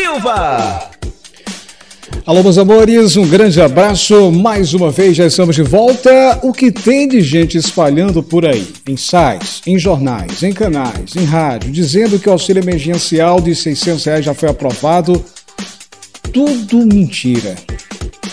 Silva. Alô, meus amores, um grande abraço. Mais uma vez já estamos de volta. O que tem de gente espalhando por aí, em sites, em jornais, em canais, em rádio, dizendo que o auxílio emergencial de 600 reais já foi aprovado. Tudo mentira,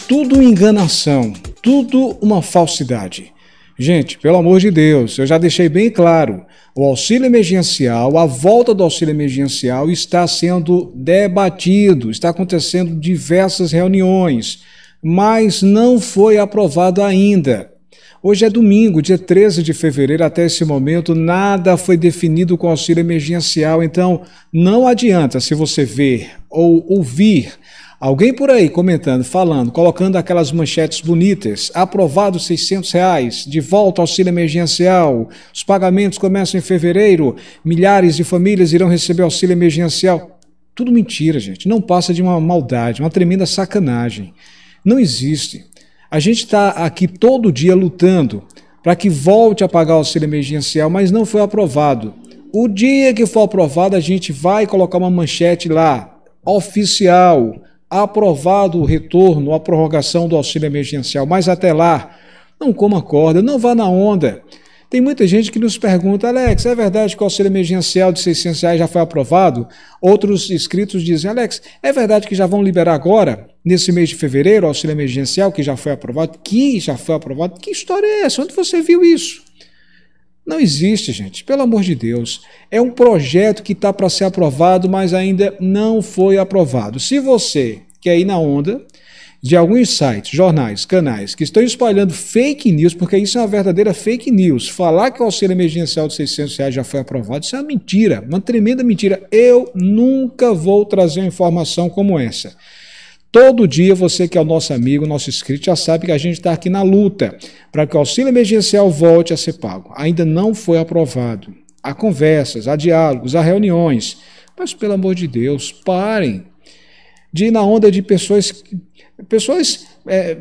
tudo enganação, tudo uma falsidade. Gente, pelo amor de Deus, eu já deixei bem claro o auxílio emergencial, a volta do auxílio emergencial está sendo debatido, está acontecendo diversas reuniões, mas não foi aprovado ainda. Hoje é domingo, dia 13 de fevereiro, até esse momento nada foi definido com auxílio emergencial, então não adianta se você ver ou ouvir Alguém por aí comentando, falando, colocando aquelas manchetes bonitas, aprovado 600 reais, de volta ao auxílio emergencial, os pagamentos começam em fevereiro, milhares de famílias irão receber auxílio emergencial. Tudo mentira, gente. Não passa de uma maldade, uma tremenda sacanagem. Não existe. A gente está aqui todo dia lutando para que volte a pagar o auxílio emergencial, mas não foi aprovado. O dia que for aprovado, a gente vai colocar uma manchete lá, oficial, aprovado o retorno, a prorrogação do auxílio emergencial, mas até lá, não coma corda, não vá na onda. Tem muita gente que nos pergunta, Alex, é verdade que o auxílio emergencial de 600 reais já foi aprovado? Outros inscritos dizem, Alex, é verdade que já vão liberar agora, nesse mês de fevereiro, o auxílio emergencial que já foi aprovado? Que já foi aprovado? Que história é essa? Onde você viu isso? Não existe, gente, pelo amor de Deus. É um projeto que está para ser aprovado, mas ainda não foi aprovado. Se você quer ir na onda de alguns sites, jornais, canais que estão espalhando fake news, porque isso é uma verdadeira fake news. Falar que o auxílio emergencial de 600 reais já foi aprovado, isso é uma mentira, uma tremenda mentira. Eu nunca vou trazer uma informação como essa. Todo dia você que é o nosso amigo, nosso inscrito, já sabe que a gente está aqui na luta para que o auxílio emergencial volte a ser pago. Ainda não foi aprovado. Há conversas, há diálogos, há reuniões. Mas, pelo amor de Deus, parem de ir na onda de pessoas. Pessoas. É,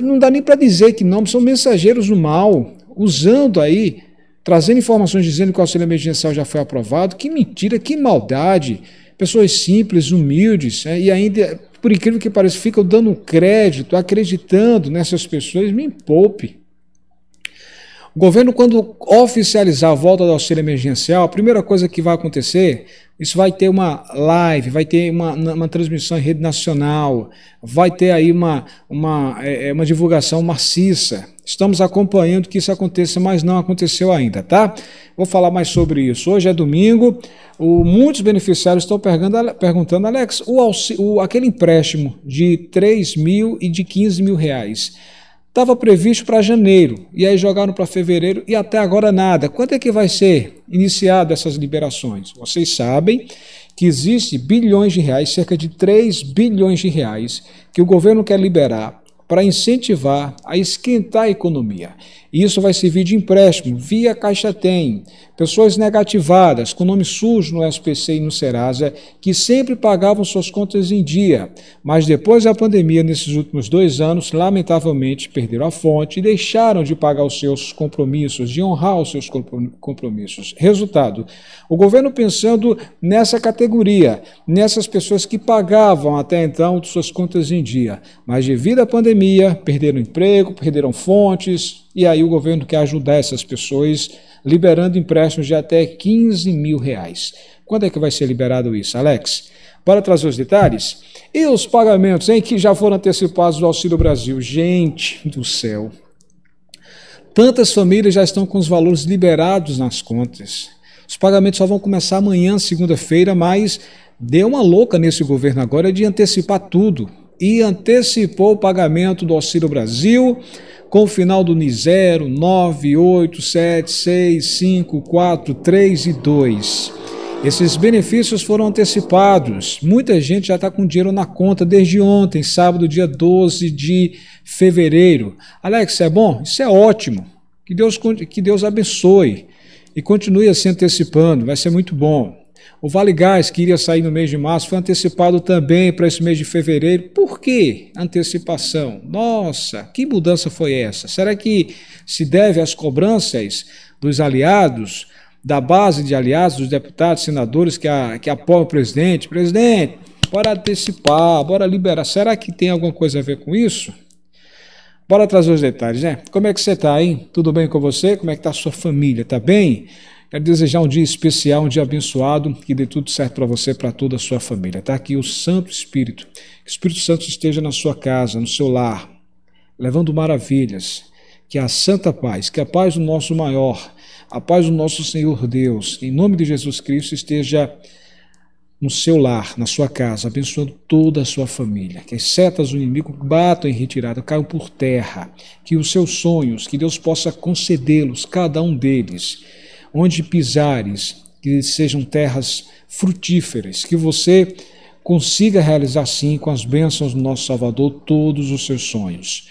não dá nem para dizer que não, são mensageiros do mal, usando aí, trazendo informações dizendo que o auxílio emergencial já foi aprovado. Que mentira, que maldade pessoas simples, humildes, né, e ainda por incrível que pareça, ficam dando crédito, acreditando nessas pessoas, me poupe. O governo, quando oficializar a volta do auxílio emergencial, a primeira coisa que vai acontecer, isso vai ter uma live, vai ter uma, uma transmissão em rede nacional, vai ter aí uma, uma, é, é uma divulgação maciça, Estamos acompanhando que isso aconteça, mas não aconteceu ainda, tá? Vou falar mais sobre isso. Hoje é domingo, o, muitos beneficiários estão perguntando, Alex, o, o, aquele empréstimo de 3 mil e de 15 mil reais estava previsto para janeiro, e aí jogaram para fevereiro e até agora nada. Quando é que vai ser iniciado essas liberações? Vocês sabem que existe bilhões de reais, cerca de 3 bilhões de reais, que o governo quer liberar para incentivar a esquentar a economia. E isso vai servir de empréstimo via Caixa Tem. Pessoas negativadas, com nome sujo no SPC e no Serasa, que sempre pagavam suas contas em dia, mas depois da pandemia, nesses últimos dois anos, lamentavelmente perderam a fonte e deixaram de pagar os seus compromissos, de honrar os seus compromissos. Resultado: o governo pensando nessa categoria, nessas pessoas que pagavam até então suas contas em dia, mas devido à pandemia, perderam emprego, perderam fontes e aí o governo quer ajudar essas pessoas, liberando empréstimos de até 15 mil reais. Quando é que vai ser liberado isso, Alex? Para trazer os detalhes, e os pagamentos em que já foram antecipados do Auxílio Brasil? Gente do céu! Tantas famílias já estão com os valores liberados nas contas. Os pagamentos só vão começar amanhã, segunda-feira, mas deu uma louca nesse governo agora de antecipar tudo e antecipou o pagamento do Auxílio Brasil com o final do NI 0, 9, 8, 7, 6, 5, 4, 3 e 2. Esses benefícios foram antecipados. Muita gente já está com dinheiro na conta desde ontem, sábado, dia 12 de fevereiro. Alex, é bom? Isso é ótimo. Que Deus, que Deus abençoe e continue assim antecipando, vai ser muito bom. O Vale Gás, que iria sair no mês de março, foi antecipado também para esse mês de fevereiro. Por que antecipação? Nossa, que mudança foi essa? Será que se deve às cobranças dos aliados, da base de aliados, dos deputados, senadores que, a, que apoiam o presidente? Presidente, bora antecipar, bora liberar. Será que tem alguma coisa a ver com isso? Bora trazer os detalhes, né? Como é que você está, hein? Tudo bem com você? Como é que está a sua família? Tá bem? Quero é desejar um dia especial, um dia abençoado, que dê tudo certo para você, para toda a sua família. Tá aqui o Santo Espírito. Que o Espírito Santo esteja na sua casa, no seu lar, levando maravilhas. Que a santa paz, que a paz do nosso maior, a paz do nosso Senhor Deus, em nome de Jesus Cristo, esteja no seu lar, na sua casa, abençoando toda a sua família. Que as setas do inimigo batam em retirada, caiam por terra. Que os seus sonhos, que Deus possa concedê-los, cada um deles onde pisares, que sejam terras frutíferas, que você consiga realizar sim com as bênçãos do nosso Salvador todos os seus sonhos.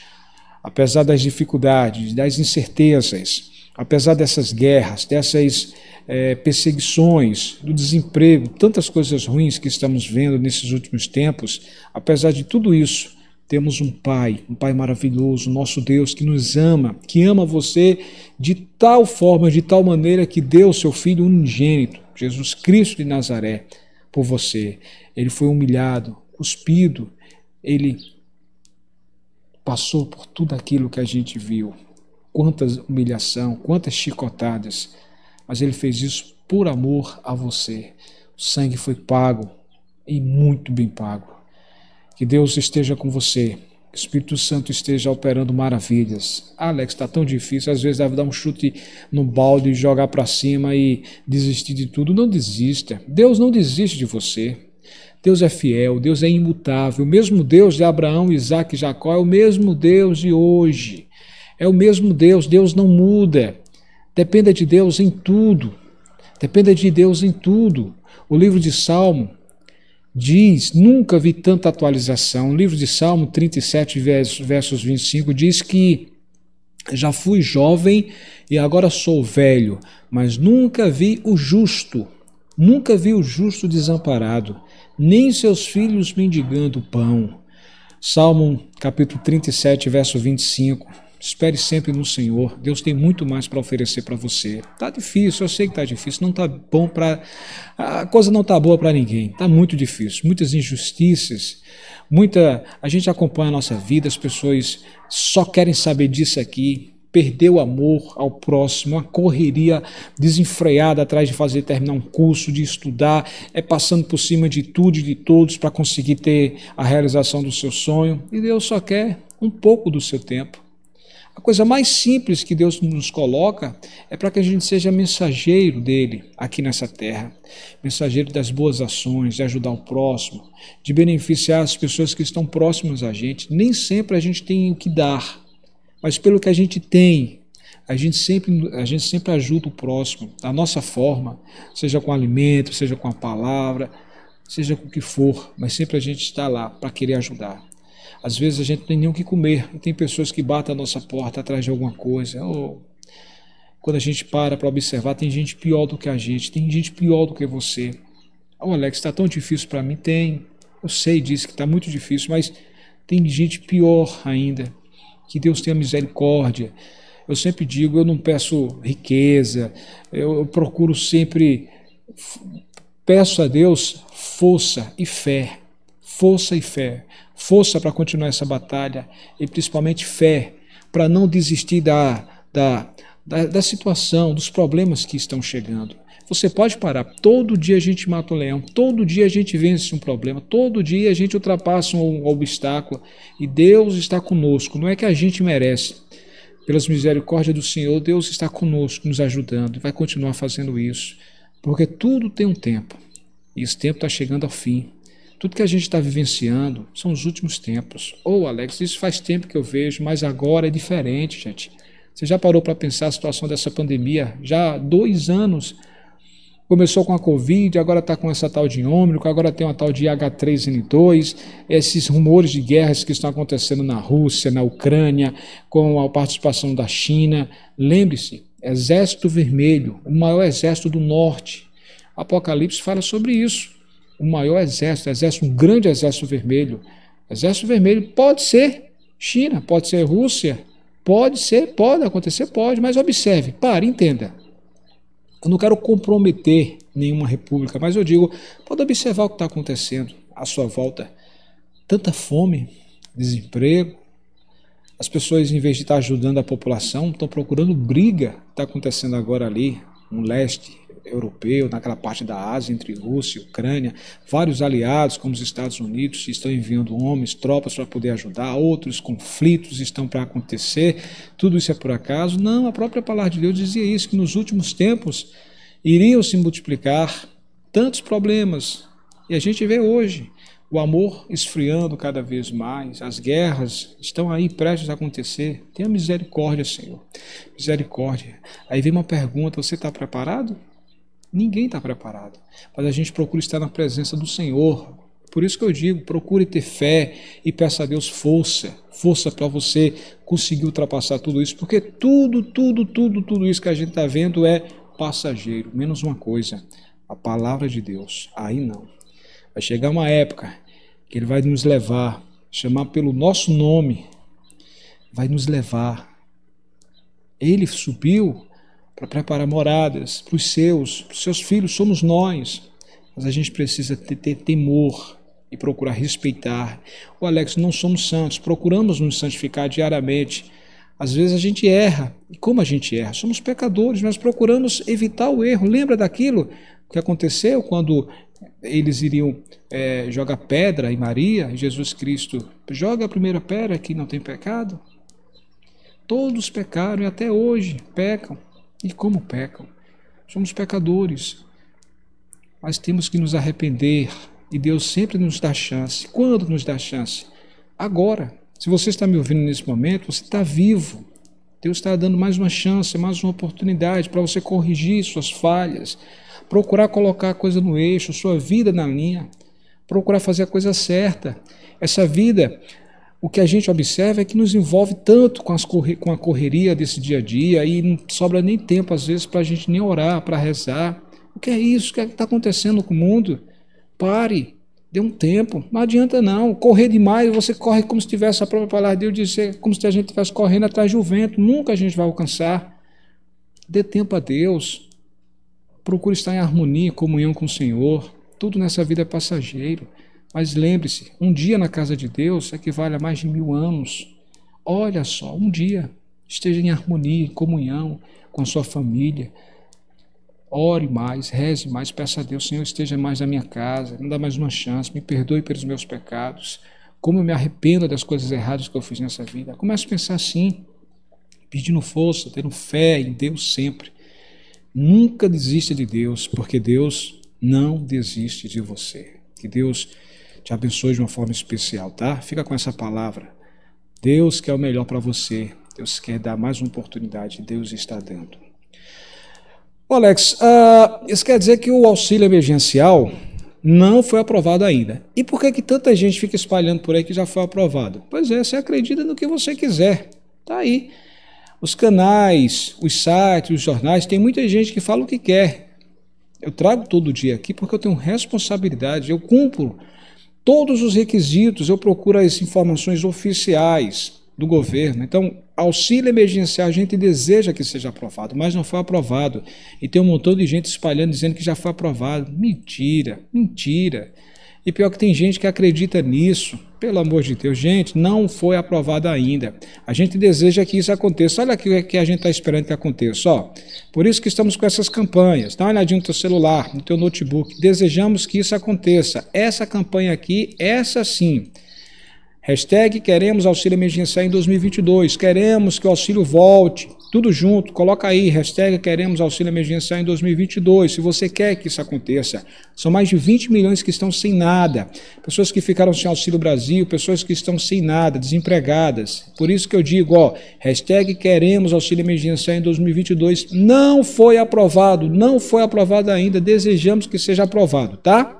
Apesar das dificuldades, das incertezas, apesar dessas guerras, dessas é, perseguições, do desemprego, tantas coisas ruins que estamos vendo nesses últimos tempos, apesar de tudo isso, temos um Pai, um Pai maravilhoso, nosso Deus, que nos ama, que ama você de tal forma, de tal maneira que deu o seu Filho unigênito, Jesus Cristo de Nazaré, por você. Ele foi humilhado, cuspido, ele passou por tudo aquilo que a gente viu. Quanta humilhação, quantas chicotadas, mas ele fez isso por amor a você. O sangue foi pago e muito bem pago que Deus esteja com você. Que o Espírito Santo esteja operando maravilhas. Alex, está tão difícil. Às vezes deve dar um chute no balde, jogar para cima e desistir de tudo. Não desista. Deus não desiste de você. Deus é fiel, Deus é imutável. O mesmo Deus de Abraão, Isaac e Jacó é o mesmo Deus de hoje. É o mesmo Deus. Deus não muda. Dependa de Deus em tudo. Dependa de Deus em tudo. O livro de Salmo diz: nunca vi tanta atualização. O livro de Salmo 37, versos 25, diz que já fui jovem e agora sou velho, mas nunca vi o justo, nunca vi o justo desamparado, nem seus filhos mendigando pão. Salmo capítulo 37, verso 25. Espere sempre no Senhor. Deus tem muito mais para oferecer para você. Tá difícil, eu sei que tá difícil. Não tá bom para a coisa não tá boa para ninguém. Tá muito difícil, muitas injustiças, muita a gente acompanha a nossa vida, as pessoas só querem saber disso aqui. Perder o amor ao próximo, a correria desenfreada atrás de fazer terminar um curso, de estudar, é passando por cima de tudo e de todos para conseguir ter a realização do seu sonho. E Deus só quer um pouco do seu tempo a coisa mais simples que Deus nos coloca é para que a gente seja mensageiro dele aqui nessa terra, mensageiro das boas ações, de ajudar o próximo, de beneficiar as pessoas que estão próximas a gente. Nem sempre a gente tem o que dar, mas pelo que a gente tem, a gente sempre, a gente sempre ajuda o próximo da nossa forma, seja com alimento, seja com a palavra, seja com o que for, mas sempre a gente está lá para querer ajudar. Às vezes a gente não tem nem o que comer. Tem pessoas que batem a nossa porta atrás de alguma coisa. Ou quando a gente para para observar, tem gente pior do que a gente, tem gente pior do que você. Ah, o oh, Alex, está tão difícil para mim? Tem. Eu sei disso que está muito difícil, mas tem gente pior ainda. Que Deus tenha misericórdia. Eu sempre digo, eu não peço riqueza, eu, eu procuro sempre, peço a Deus força e fé força e fé. Força para continuar essa batalha e principalmente fé para não desistir da, da, da, da, situação, dos problemas que estão chegando. Você pode parar. Todo dia a gente mata um leão, todo dia a gente vence um problema, todo dia a gente ultrapassa um obstáculo e Deus está conosco. Não é que a gente merece. Pelas misericórdias do Senhor, Deus está conosco, nos ajudando e vai continuar fazendo isso, porque tudo tem um tempo e esse tempo está chegando ao fim. Tudo que a gente está vivenciando são os últimos tempos. Ou, oh, Alex, isso faz tempo que eu vejo, mas agora é diferente, gente. Você já parou para pensar a situação dessa pandemia? Já há dois anos começou com a Covid, agora está com essa tal de ômicron, agora tem uma tal de H3N2, esses rumores de guerras que estão acontecendo na Rússia, na Ucrânia, com a participação da China. Lembre-se, Exército Vermelho, o maior exército do norte. Apocalipse fala sobre isso o maior exército, exército, um grande exército vermelho. Exército vermelho pode ser China, pode ser Rússia, pode ser, pode acontecer, pode, mas observe, pare, entenda. Eu não quero comprometer nenhuma república, mas eu digo, pode observar o que está acontecendo à sua volta. Tanta fome, desemprego, as pessoas, em vez de estar ajudando a população, estão procurando briga. Está acontecendo agora ali, no leste, europeu, naquela parte da Ásia, entre Rússia e Ucrânia. Vários aliados, como os Estados Unidos, estão enviando homens, tropas para poder ajudar, outros conflitos estão para acontecer. Tudo isso é por acaso? Não, a própria palavra de Deus dizia isso, que nos últimos tempos iriam se multiplicar tantos problemas. E a gente vê hoje o amor esfriando cada vez mais, as guerras estão aí prestes a acontecer. Tenha misericórdia, Senhor. Misericórdia. Aí vem uma pergunta: você está preparado? Ninguém está preparado. Mas a gente procura estar na presença do Senhor. Por isso que eu digo: procure ter fé e peça a Deus força, força para você conseguir ultrapassar tudo isso, porque tudo, tudo, tudo, tudo isso que a gente está vendo é passageiro, menos uma coisa: a palavra de Deus. Aí não. Vai chegar uma época que Ele vai nos levar, chamar pelo nosso nome, vai nos levar. Ele subiu para preparar moradas para os seus, para os seus filhos, somos nós. Mas a gente precisa ter, ter temor e procurar respeitar. O Alex, não somos santos, procuramos nos santificar diariamente. Às vezes a gente erra. E como a gente erra? Somos pecadores, nós procuramos evitar o erro. Lembra daquilo que aconteceu quando eles iriam é, jogar pedra em Maria? E Jesus Cristo joga a primeira pedra que não tem pecado? Todos pecaram e até hoje pecam. E como pecam? Somos pecadores, mas temos que nos arrepender e Deus sempre nos dá chance. Quando nos dá chance? Agora. Se você está me ouvindo nesse momento, você está vivo. Deus está dando mais uma chance, mais uma oportunidade para você corrigir suas falhas, procurar colocar a coisa no eixo, sua vida na linha, procurar fazer a coisa certa. Essa vida o que a gente observa é que nos envolve tanto com, corre com a correria desse dia a dia e não sobra nem tempo, às vezes, para a gente nem orar, para rezar. O que é isso? O que é está acontecendo com o mundo? Pare, dê um tempo. Não adianta não. Correr demais, você corre como se tivesse a própria palavra de Deus dizer, como se a gente estivesse correndo atrás do vento. Nunca a gente vai alcançar. Dê tempo a Deus. Procure estar em harmonia, comunhão com o Senhor. Tudo nessa vida é passageiro. Mas lembre-se, um dia na casa de Deus equivale é a mais de mil anos. Olha só, um dia esteja em harmonia, em comunhão com a sua família. Ore mais, reze mais, peça a Deus, Senhor, esteja mais na minha casa, me dá mais uma chance, me perdoe pelos meus pecados, como eu me arrependo das coisas erradas que eu fiz nessa vida. Comece a pensar assim, pedindo força, tendo fé em Deus sempre. Nunca desista de Deus, porque Deus não desiste de você. Que Deus te abençoe de uma forma especial, tá? Fica com essa palavra. Deus quer o melhor para você. Deus quer dar mais uma oportunidade. Deus está dando. Ô Alex, uh, isso quer dizer que o auxílio emergencial não foi aprovado ainda. E por que, que tanta gente fica espalhando por aí que já foi aprovado? Pois é, você acredita no que você quiser. Tá aí. Os canais, os sites, os jornais, tem muita gente que fala o que quer. Eu trago todo dia aqui porque eu tenho responsabilidade, eu cumpro todos os requisitos, eu procuro as informações oficiais do governo. Então, auxílio emergencial, a gente deseja que seja aprovado, mas não foi aprovado. E tem um montão de gente espalhando, dizendo que já foi aprovado. Mentira, mentira. E pior que tem gente que acredita nisso. Pelo amor de Deus, gente, não foi aprovado ainda. A gente deseja que isso aconteça. Olha aqui o que a gente está esperando que aconteça. Ó. Por isso que estamos com essas campanhas. Dá uma olhadinha no teu celular, no teu notebook. Desejamos que isso aconteça. Essa campanha aqui, essa sim. Hashtag queremos auxílio emergencial em 2022. Queremos que o auxílio volte tudo junto, coloca aí, hashtag queremos auxílio emergencial em 2022, se você quer que isso aconteça. São mais de 20 milhões que estão sem nada, pessoas que ficaram sem auxílio Brasil, pessoas que estão sem nada, desempregadas. Por isso que eu digo, ó, hashtag queremos auxílio emergencial em 2022, não foi aprovado, não foi aprovado ainda, desejamos que seja aprovado, tá?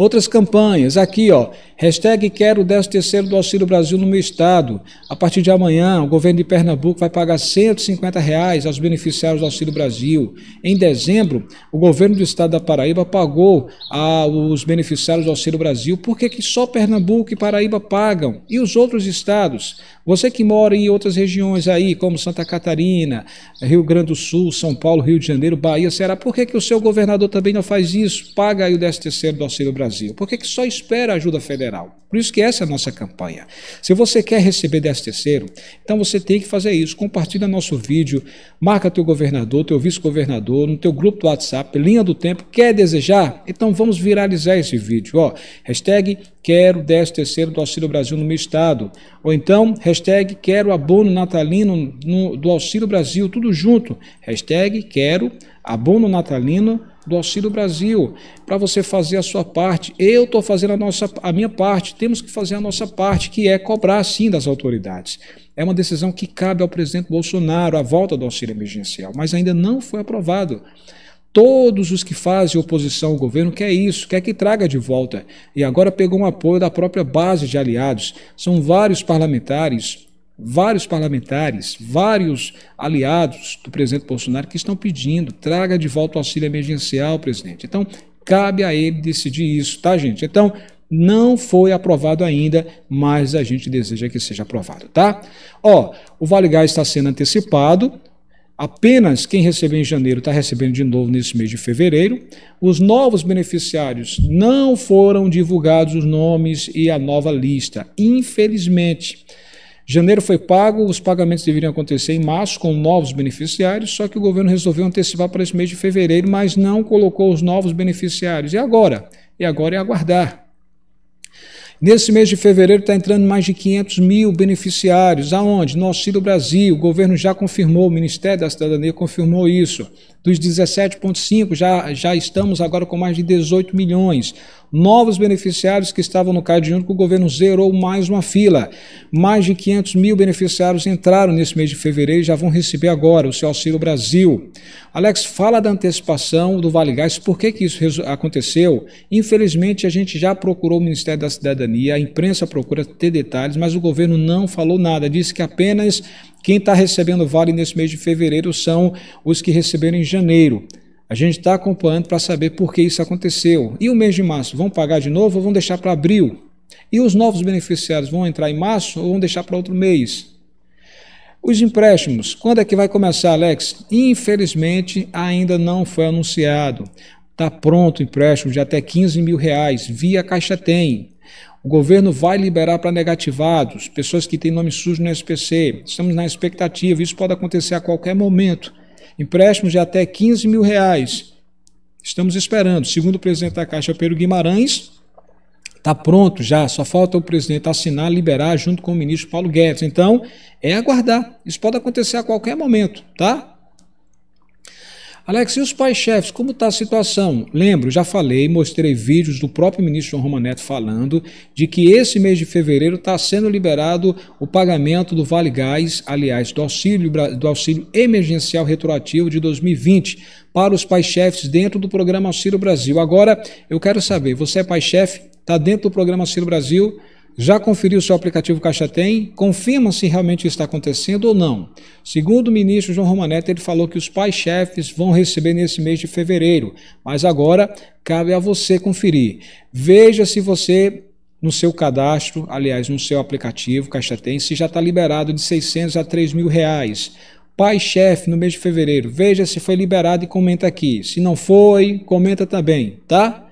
Outras campanhas, aqui ó, hashtag quero o 13 do Auxílio Brasil no meu estado. A partir de amanhã, o governo de Pernambuco vai pagar 150 reais aos beneficiários do Auxílio Brasil. Em dezembro, o governo do estado da Paraíba pagou aos beneficiários do Auxílio Brasil. Por que, que só Pernambuco e Paraíba pagam? E os outros estados? Você que mora em outras regiões aí, como Santa Catarina, Rio Grande do Sul, São Paulo, Rio de Janeiro, Bahia, Ceará, por que, que o seu governador também não faz isso? Paga aí o 13 do Auxílio Brasil. Brasil? Por que, que só espera a ajuda federal? Por isso que essa é a nossa campanha. Se você quer receber 10 terceiro, então você tem que fazer isso. Compartilha nosso vídeo, marca teu governador, teu vice-governador, no teu grupo do WhatsApp, linha do tempo. Quer desejar? Então vamos viralizar esse vídeo. Ó, hashtag quero 10 terceiro do Auxílio Brasil no meu estado. Ou então, hashtag quero abono natalino no, do Auxílio Brasil, tudo junto. Hashtag quero abono natalino do Auxílio Brasil, para você fazer a sua parte. Eu estou fazendo a, nossa, a minha parte, temos que fazer a nossa parte, que é cobrar sim das autoridades. É uma decisão que cabe ao presidente Bolsonaro, a volta do auxílio emergencial, mas ainda não foi aprovado. Todos os que fazem oposição ao governo quer isso, quer que traga de volta. E agora pegou um apoio da própria base de aliados. São vários parlamentares, vários parlamentares, vários aliados do presidente Bolsonaro que estão pedindo, traga de volta o auxílio emergencial, presidente. Então, cabe a ele decidir isso, tá, gente? Então, não foi aprovado ainda, mas a gente deseja que seja aprovado, tá? Ó, o Vale Gás está sendo antecipado, Apenas quem recebeu em janeiro está recebendo de novo nesse mês de fevereiro. Os novos beneficiários não foram divulgados os nomes e a nova lista, infelizmente. Janeiro foi pago, os pagamentos deveriam acontecer em março com novos beneficiários, só que o governo resolveu antecipar para esse mês de fevereiro, mas não colocou os novos beneficiários. E agora? E agora é aguardar. Nesse mês de fevereiro está entrando mais de 500 mil beneficiários. Aonde? No Auxílio Brasil. O governo já confirmou, o Ministério da Cidadania confirmou isso. Dos 17,5 já, já estamos agora com mais de 18 milhões. Novos beneficiários que estavam no Cade Único, o governo zerou mais uma fila. Mais de 500 mil beneficiários entraram nesse mês de fevereiro e já vão receber agora o seu Auxílio Brasil. Alex, fala da antecipação do Vale Gás, por que, que isso aconteceu? Infelizmente, a gente já procurou o Ministério da Cidadania, a imprensa procura ter detalhes, mas o governo não falou nada, disse que apenas quem está recebendo vale nesse mês de fevereiro são os que receberam em janeiro. A gente está acompanhando para saber por que isso aconteceu. E o mês de março, vão pagar de novo ou vão deixar para abril? E os novos beneficiários vão entrar em março ou vão deixar para outro mês? Os empréstimos, quando é que vai começar, Alex? Infelizmente, ainda não foi anunciado. Está pronto o empréstimo de até 15 mil reais via Caixa Tem. O governo vai liberar para negativados, pessoas que têm nome sujo no SPC. Estamos na expectativa, isso pode acontecer a qualquer momento. Empréstimos de até 15 mil reais. Estamos esperando. Segundo o presidente da Caixa, Pedro Guimarães, está pronto já, só falta o presidente assinar, liberar junto com o ministro Paulo Guedes. Então, é aguardar. Isso pode acontecer a qualquer momento, tá? Alex, e os pais-chefes, como está a situação? Lembro, já falei, mostrei vídeos do próprio ministro João Romaneto falando de que esse mês de fevereiro está sendo liberado o pagamento do Vale Gás, aliás, do auxílio, do auxílio emergencial retroativo de 2020 para os pais-chefes dentro do programa Auxílio Brasil. Agora, eu quero saber, você é pai-chefe? Está dentro do programa Auxílio Brasil? Já conferiu seu aplicativo Caixa Tem? Confirma se realmente está acontecendo ou não. Segundo o ministro João Romanetta, ele falou que os pais-chefes vão receber nesse mês de fevereiro, mas agora cabe a você conferir. Veja se você no seu cadastro, aliás, no seu aplicativo Caixa Tem, se já está liberado de 600 a 3 mil reais. Pai-chefe no mês de fevereiro, veja se foi liberado e comenta aqui. Se não foi, comenta também, tá?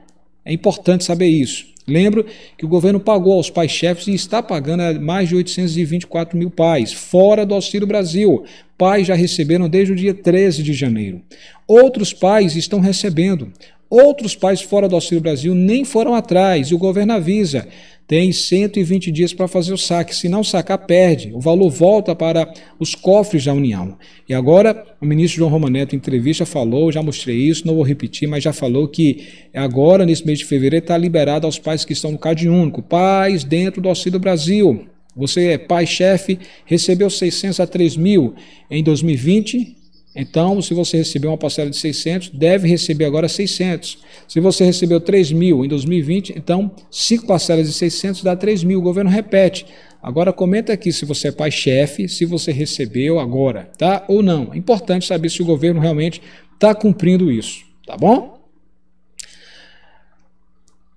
É importante saber isso. Lembro que o governo pagou aos pais-chefes e está pagando mais de 824 mil pais, fora do Auxílio Brasil. Pais já receberam desde o dia 13 de janeiro. Outros pais estão recebendo. Outros pais fora do Auxílio Brasil nem foram atrás e o governo avisa tem 120 dias para fazer o saque. Se não sacar, perde. O valor volta para os cofres da União. E agora, o ministro João Romaneto, em entrevista, falou, já mostrei isso, não vou repetir, mas já falou que agora, nesse mês de fevereiro, está liberado aos pais que estão no Cade único. Pais dentro do Auxílio Brasil. Você é pai-chefe, recebeu 600 a 3 mil em 2020, então, se você recebeu uma parcela de 600, deve receber agora 600. Se você recebeu 3 mil em 2020, então 5 parcelas de 600 dá 3 mil. O governo repete. Agora comenta aqui se você é pai-chefe, se você recebeu agora, tá? Ou não. É importante saber se o governo realmente está cumprindo isso, tá bom?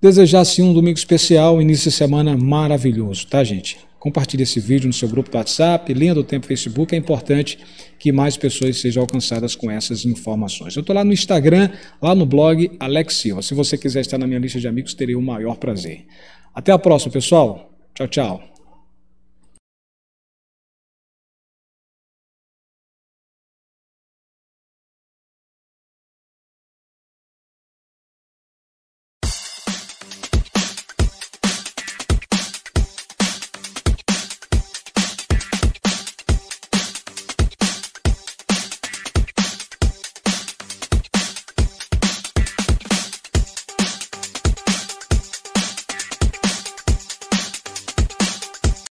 Desejar-se um domingo especial, início de semana maravilhoso, tá, gente? compartilhe esse vídeo no seu grupo do WhatsApp, linha do tempo Facebook, é importante que mais pessoas sejam alcançadas com essas informações. Eu estou lá no Instagram, lá no blog Alex Silva. Se você quiser estar na minha lista de amigos, terei o maior prazer. Até a próxima, pessoal. Tchau, tchau.